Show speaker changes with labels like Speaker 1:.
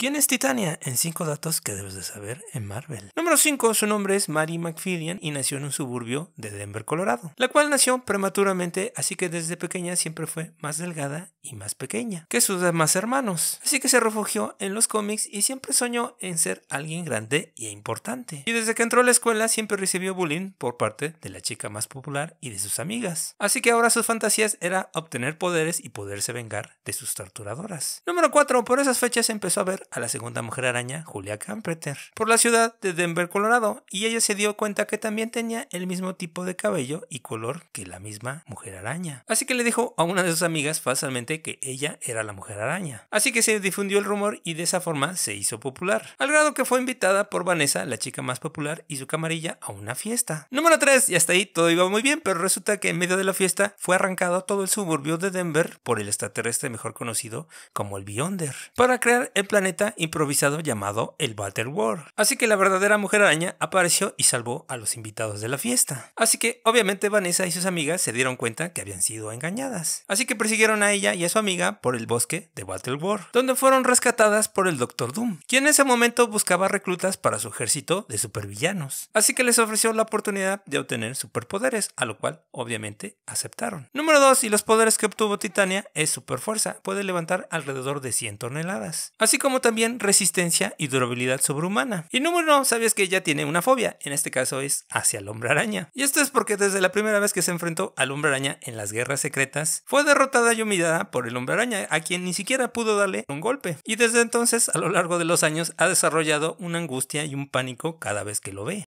Speaker 1: ¿Quién es Titania? En 5 datos que debes de saber en Marvel. Número 5. Su nombre es Mary McFadden y nació en un suburbio de Denver, Colorado, la cual nació prematuramente, así que desde pequeña siempre fue más delgada y más pequeña que sus demás hermanos. Así que se refugió en los cómics y siempre soñó en ser alguien grande e importante. Y desde que entró a la escuela siempre recibió bullying por parte de la chica más popular y de sus amigas. Así que ahora sus fantasías era obtener poderes y poderse vengar de sus torturadoras. Número 4. Por esas fechas empezó a ver a la segunda mujer araña, Julia Campreter, por la ciudad de Denver, Colorado, y ella se dio cuenta que también tenía el mismo tipo de cabello y color que la misma mujer araña. Así que le dijo a una de sus amigas falsamente que ella era la mujer araña. Así que se difundió el rumor y de esa forma se hizo popular, al grado que fue invitada por Vanessa, la chica más popular, y su camarilla a una fiesta. Número 3, y hasta ahí todo iba muy bien, pero resulta que en medio de la fiesta fue arrancado todo el suburbio de Denver por el extraterrestre mejor conocido como el Beyonder, para crear el planeta improvisado llamado el Battle War Así que la verdadera mujer araña apareció y salvó a los invitados de la fiesta. Así que obviamente Vanessa y sus amigas se dieron cuenta que habían sido engañadas. Así que persiguieron a ella y a su amiga por el bosque de Battle War donde fueron rescatadas por el Doctor Doom, quien en ese momento buscaba reclutas para su ejército de supervillanos. Así que les ofreció la oportunidad de obtener superpoderes, a lo cual obviamente aceptaron. Número 2 y los poderes que obtuvo Titania es superfuerza, puede levantar alrededor de 100 toneladas, así como también también resistencia y durabilidad sobrehumana. Y número uno, sabes que ella tiene una fobia, en este caso es hacia el hombre araña. Y esto es porque desde la primera vez que se enfrentó al hombre araña en las guerras secretas, fue derrotada y humillada por el hombre araña, a quien ni siquiera pudo darle un golpe. Y desde entonces, a lo largo de los años, ha desarrollado una angustia y un pánico cada vez que lo ve.